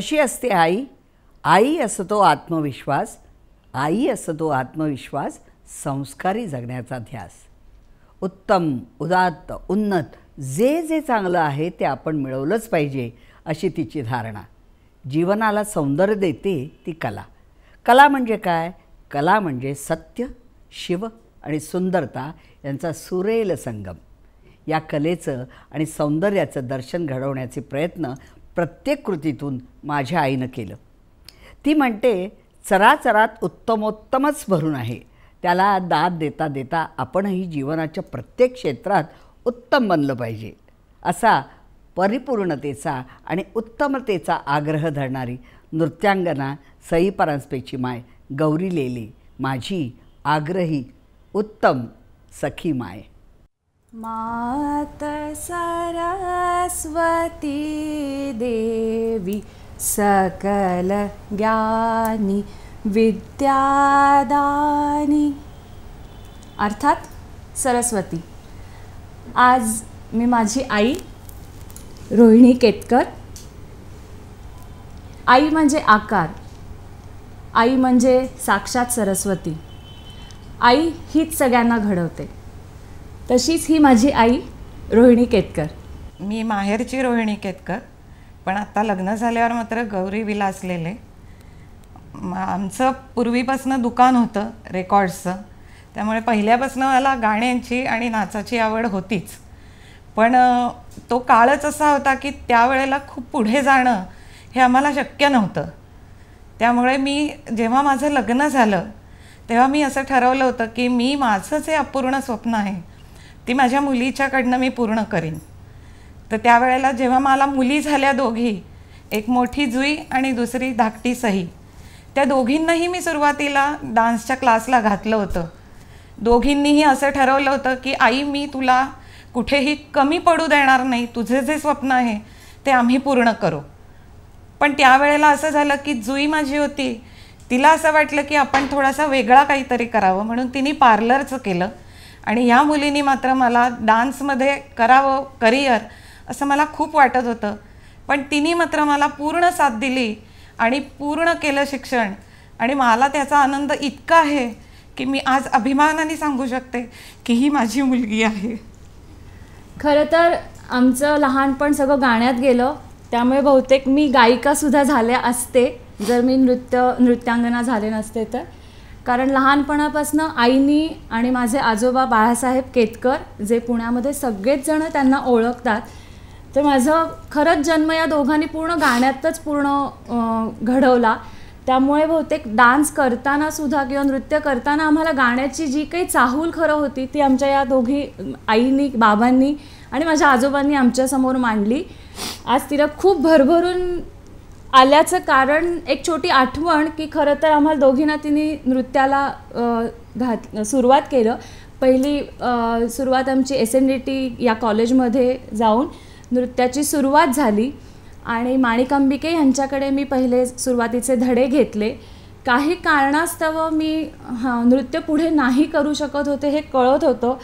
कशी असते आई आई असतो आत्मविश्वास आई असतो आत्मविश्वास संस्कारी जगण्याचा ध्यास उत्तम उदात्त उन्नत जे जे चांगलं आहे ते आपण मिळवलंच पाहिजे अशी तिची धारणा जीवनाला सौंदर्य देते ती कला कला म्हणजे काय कला म्हणजे सत्य शिव आणि सुंदरता यांचा सुरेल संगम या कलेचं आणि सौंदर्याचं दर्शन घडवण्याचे प्रयत्न प्रत्येक कृतीतून माझ्या आईनं केलं ती म्हणते चराचरात उत्तमोत्तमच भरून आहे त्याला दाद देता देता आपणही जीवनाच्या प्रत्येक क्षेत्रात उत्तम बनलं पाहिजे असा परिपूर्णतेचा आणि उत्तमतेचा आग्रह धरणारी नृत्यांगना सई परांजपेची माय गौरी लेली माझी आग्रही उत्तम सखी माय मात सरस्वती देवी सकल ज्ञानी विद्यादानी अर्थात सरस्वती आज मी माझी आई रोहिणी केतकर आई म्हणजे आकार आई म्हणजे साक्षात सरस्वती आई हीच सगळ्यांना घडवते तशीच ही माझी आई रोहिणी केतकर मी माहेरची रोहिणी केतकर पण आत्ता लग्न झाल्यावर मात्र गौरी विलासलेले आमचं पूर्वीपासनं दुकान होतं रेकॉर्ड्सचं त्यामुळे पहिल्यापासून मला गाण्यांची आणि नाचाची आवड होतीच पण तो काळच असा होता की त्यावेळेला खूप पुढे जाणं हे आम्हाला शक्य नव्हतं त्यामुळे मी जेव्हा माझं लग्न झालं तेव्हा मी असं ठरवलं होतं की मी माझं जे अपूर्ण स्वप्न आहे ती माझ्या मुलीच्याकडनं मी पूर्ण करीन तर त्यावेळेला जेव्हा मला मुली झाल्या दोघी एक मोठी जुई आणि दुसरी धाकटी सही त्या दोघींनाही मी सुरुवातीला डान्सच्या क्लासला घातलं होतं दोघींनीही असं ठरवलं होतं की आई मी तुला कुठेही कमी पडू देणार नाही तुझे जे स्वप्न आहे ते आम्ही पूर्ण करू पण त्यावेळेला असं झालं की जुई माझी होती तिला असं वाटलं की आपण थोडासा वेगळा काहीतरी करावं म्हणून तिने पार्लरचं केलं आणि या मुलींनी मात्र मला डान्समध्ये करावं करिअर असं मला खूप वाटत होतं पण तिने मात्र मला पूर्ण साथ दिली आणि पूर्ण केलं शिक्षण आणि मला त्याचा आनंद इतका आहे की मी आज अभिमानाने सांगू शकते की ही माझी मुलगी आहे खरं तर आमचं लहानपण सगळं गाण्यात गेलं त्यामुळे बहुतेक मी गायिकासुद्धा झाल्या असते जर मी नृत्य नृत्यांगना झाले नसते तर कारण लहानपणापासून आईनी आणि माझे आजोबा बाळासाहेब केतकर जे पुण्यामध्ये सगळेच जण त्यांना ओळखतात तर माझं खरंच जन्म या दोघांनी पूर्ण गाण्यातच पूर्ण घडवला त्यामुळे बहुतेक डान्स करताना सुद्धा किंवा नृत्य करताना आम्हाला गाण्याची जी काही चाहूल खरं होती ती आमच्या या दोघी आईनी बाबांनी आणि माझ्या आजोबांनी आमच्यासमोर मांडली आज तिला खूप भरभरून आल्याचं कारण एक छोटी आठवण की खरं तर आम्हाला दोघींना तिने नृत्याला घात सुरुवात केलं पहिली सुरुवात आमची एस एन डी टी या कॉलेजमध्ये जाऊन नृत्याची सुरुवात झाली आणि माणिकांबिके यांच्याकडे मी पहिले सुरुवातीचे धडे घेतले काही कारणास्तव मी हा नृत्य पुढे नाही करू शकत होते हे कळत होतं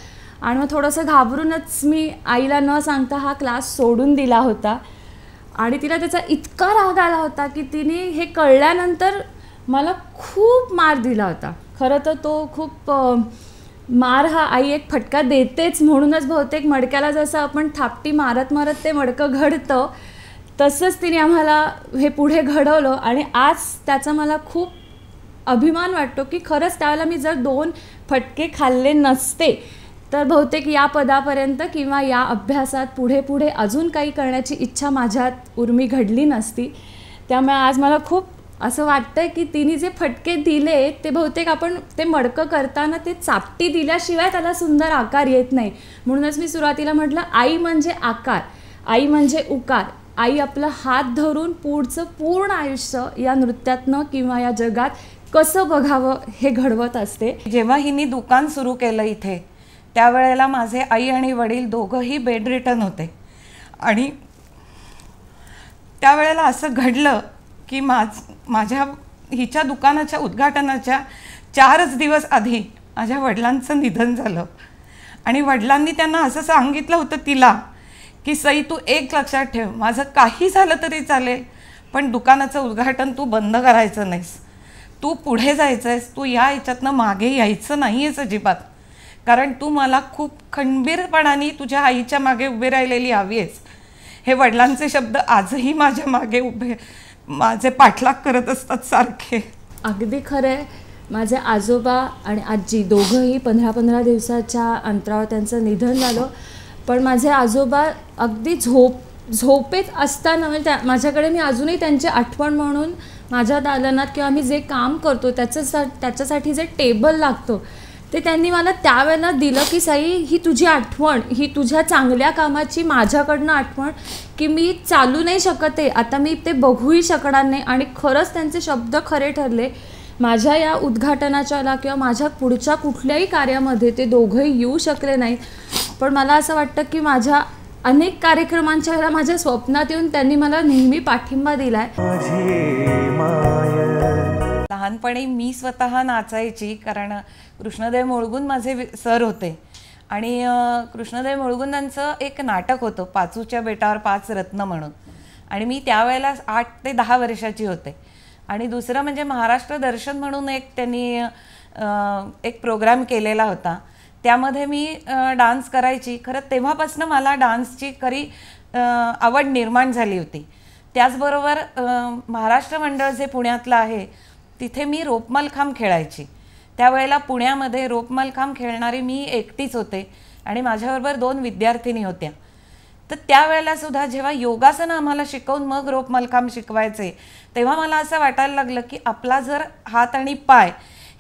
आणि मग थोडंसं घाबरूनच मी आईला न सांगता हा क्लास सोडून दिला होता आणि तिला त्याचा इतका राग आला होता की तिने हे कळल्यानंतर मला खूप मार दिला होता खरं तर तो खूप मार हा आई एक फटका देतेच म्हणूनच बहुतेक मडक्याला जसं आपण थापटी मारत मारत ते मडकं घडतं तसंच तिने आम्हाला हे पुढे घडवलं आणि आज त्याचा मला खूप अभिमान वाटतो की खरंच त्यावेळेला मी जर दोन फटके खाल्ले नसते तर बहुतेक या पदापर्यंत किंवा या अभ्यासात पुढे पुढे अजून काही करण्याची इच्छा माझ्यात उर्मी घडली नसती त्यामुळे आज मला खूप असं वाटतं की तिने जे फटके दिले ते बहुतेक आपण ते मडकं करताना ते चापटी दिल्याशिवाय त्याला सुंदर आकार येत नाही म्हणूनच मी सुरुवातीला म्हटलं आई म्हणजे आकार आई म्हणजे उकार आई आपलं हात धरून पुढचं पूर्ण आयुष्य या नृत्यातनं किंवा या जगात कसं बघावं हे घडवत असते जेव्हा हिनी दुकान सुरू केलं इथे त्यावेळेला माझे आई आणि वडील दोघंही बेड रिटर्न होते आणि त्यावेळेला असं घडलं की माझ माझ्या हिच्या दुकानाच्या उद्घाटनाच्या चारच दिवस आधी माझ्या वडिलांचं निधन झालं आणि वडिलांनी त्यांना असं सांगितलं होतं तिला की सई तू एक लक्षात ठेव माझं काही झालं तरी चालेल पण दुकानाचं उद्घाटन तू बंद करायचं नाहीस तू पुढे जायचं आहेस तू या याच्यातनं मागे यायचं नाही आहेस अजिबात कारण तू मला खूप खंबीरपणाने तुझ्या आईच्या मागे उभी राहिलेली हवी आहेस हे वडिलांचे शब्द आजही माझ्या मागे उभे माझे पाठलाग करत असतात सारखे अगदी खरं आहे माझे आजोबा आणि आजी दोघंही पंधरा पंधरा दिवसाच्या अंतरावर त्यांचं निधन झालं पण माझे आजोबा अगदी झोप झोपेत असताना म्हणजे त्या माझ्याकडे मी अजूनही त्यांची आठवण म्हणून माझ्या दालनात किंवा मी जे काम करतो त्याचं सा त्याच्यासाठी जे टेबल लागतो ते त्यांनी मला त्यावेळेला दिलं की साई ही तुझी आठवण ही तुझ्या चांगल्या कामाची माझ्याकडनं आठवण की मी चालू नाही शकत आहे आता मी ते बघूही शकणार नाही आणि खरंच त्यांचे शब्द खरे ठरले माझ्या या उद्घाटनाच्याला किंवा माझ्या पुढच्या कुठल्याही कार्यामध्ये ते दोघंही येऊ शकले नाहीत पण मला असं वाटतं की माझ्या अनेक कार्यक्रमांच्या वेळेला माझ्या स्वप्नात येऊन त्यांनी मला नेहमी पाठिंबा दिला आहे लहानपणी मी स्वतः नाचायची कारण कृष्णदेव मुळगुन माझे सर होते आणि कृष्णदेव मुळगुंदांचं एक नाटक होतं पाचूच्या बेटावर पाच रत्न म्हणून आणि मी त्यावेळेला आठ ते दहा वर्षाची होते आणि दुसरं म्हणजे महाराष्ट्र दर्शन म्हणून एक त्यांनी एक प्रोग्राम केलेला होता त्यामध्ये मी डान्स करायची खरं तेव्हापासून मला डान्सची खरी आवड निर्माण झाली होती त्याचबरोबर महाराष्ट्र मंडळ जे पुण्यातलं आहे तिथे मी रोपमलखांब खेळायची त्यावेळेला पुण्यामध्ये रोपमलखांब खेळणारी मी एकटीच होते आणि माझ्याबरोबर दोन विद्यार्थिनी होत्या तर त्यावेळेलासुद्धा सुद्धा जेव्हा योगासनं आम्हाला शिकवून मग रोपमलखांब शिकवायचे तेव्हा मला असं वाटायला लागलं की आपला जर हात आणि पाय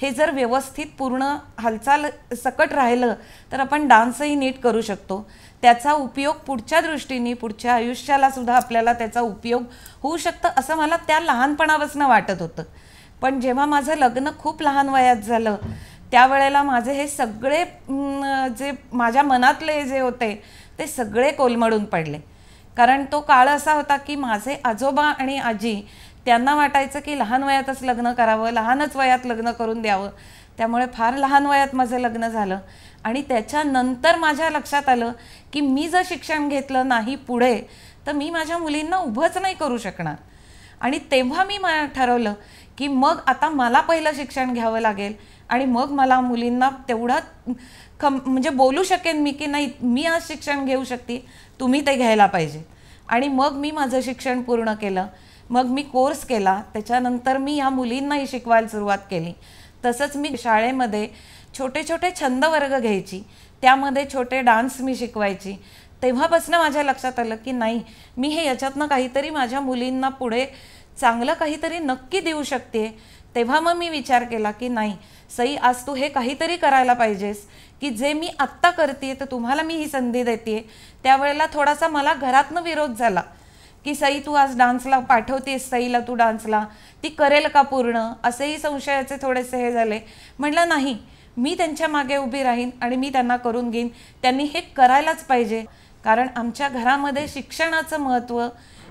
हे जर व्यवस्थित पूर्ण हालचाल सकट राहिलं तर आपण डान्सही नीट करू शकतो त्याचा उपयोग पुढच्या दृष्टीने पुढच्या आयुष्याला सुद्धा आपल्याला त्याचा उपयोग होऊ शकतं असं मला त्या लहानपणापासून वाटत होतं पण जेव्हा माझं लग्न खूप लहान वयात झालं त्यावेळेला माझे हे सगळे जे माझ्या मनातले जे होते ते सगळे कोलमडून पडले कारण तो काळ असा होता की माझे आजोबा आणि आजी त्यांना वाटायचं की लहान वयातच लग्न करावं लहानच वयात लग्न करून द्यावं त्यामुळे फार लहान वयात माझं लग्न झालं आणि त्याच्यानंतर माझ्या लक्षात आलं की मी जर शिक्षण घेतलं नाही पुढे तर मी माझ्या मुलींना उभंच नाही करू शकणार आणि तेव्हा मी ठरवलं की मग आता मला पहिलं शिक्षण घ्यावं लागेल आणि मग मला मुलींना तेवढा कम म्हणजे बोलू शकेन मी की नाही मी आज शिक्षण घेऊ शकते तुम्ही ते घ्यायला पाहिजे आणि मग मी माझं शिक्षण पूर्ण केलं मग मी कोर्स केला त्याच्यानंतर मी या मुलींनाही शिकवायला सुरुवात केली तसंच मी शाळेमध्ये छोटे छोटे छंद वर्ग घ्यायची त्यामध्ये छोटे डान्स मी शिकवायची तेव्हापासनं माझ्या लक्षात आलं की नाही मी हे याच्यातनं काहीतरी माझ्या मुलींना पुढे चांगलं काहीतरी नक्की देऊ शकते तेव्हा मग मी विचार केला की नाही सई आज तू हे काहीतरी करायला पाहिजेस की जे मी आत्ता करते तर तुम्हाला मी ही संधी देते त्यावेळेला थोडासा मला घरातनं विरोध झाला की सई तू आज डान्सला पाठवतेस सईला तू डान्सला ती करेल का पूर्ण असेही संशयाचे थोडेसे हे झाले म्हटलं नाही मी त्यांच्या मागे उभी राहीन आणि मी त्यांना करून घेईन त्यांनी हे करायलाच पाहिजे कारण आमच्या घरामध्ये शिक्षणाचं महत्त्व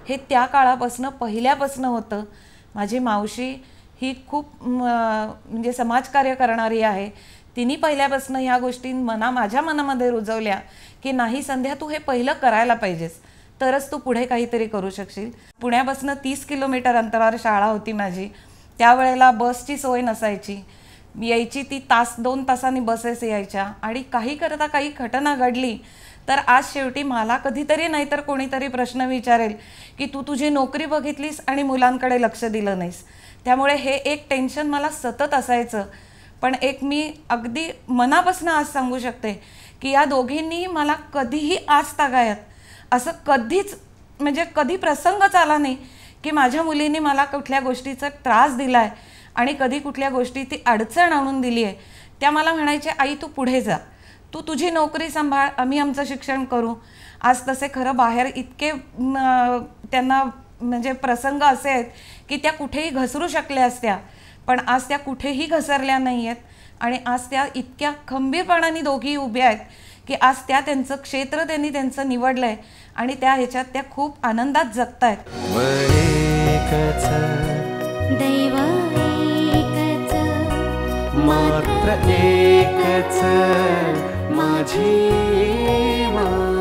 हे त्या काळापासनं पहिल्यापासनं होतं माझी मावशी ही खूप म्हणजे समाजकार्य करणारी आहे तिने पहिल्यापासून ह्या गोष्टी मना माझ्या मनामध्ये रुजवल्या की नाही संध्या तू हे पहिलं करायला पाहिजेस तरच तू पुढे काहीतरी करू शकशील पुण्यापासून तीस किलोमीटर अंतरावर शाळा होती माझी त्यावेळेला बसची सोय नसायची यायची ती तास दोन तासांनी बसेस यायच्या आणि काही करता काही घटना घडली तर आज शेवटी मला कधीतरी नाहीतर कोणीतरी प्रश्न विचारेल की तू तुझी नोकरी बघितलीस आणि मुलांकडे लक्ष दिलं नाहीस त्यामुळे हे एक टेन्शन मला सतत असायचं पण एक मी अगदी मनापासून आज सांगू शकते की या दोघींनीही मला कधीही आज तागायत असं कधीच म्हणजे कधी प्रसंगच आला नाही की माझ्या मुलींनी मला कुठल्या गोष्टीचा त्रास दिला आहे आणि कधी कुठल्या गोष्टी ती अडचण आणून दिली आहे त्या मला म्हणायचे आई तू पुढे जा तू तुझी नोकरी सांभाळ आम्ही आमचं शिक्षण करू आज तसे खरं बाहेर इतके त्यांना म्हणजे प्रसंग असे आहेत की त्या कुठेही घसरू शकल्या असत्या पण आज त्या कुठेही घसरल्या नाही आहेत आणि आज त्या इतक्या खंबीरपणाने दोघी उभ्या आहेत की आज त्या त्यांचं क्षेत्र त्यांनी त्यांचं निवडलं आहे आणि त्या ह्याच्यात त्या खूप आनंदात जगत आहेत মাঝি মা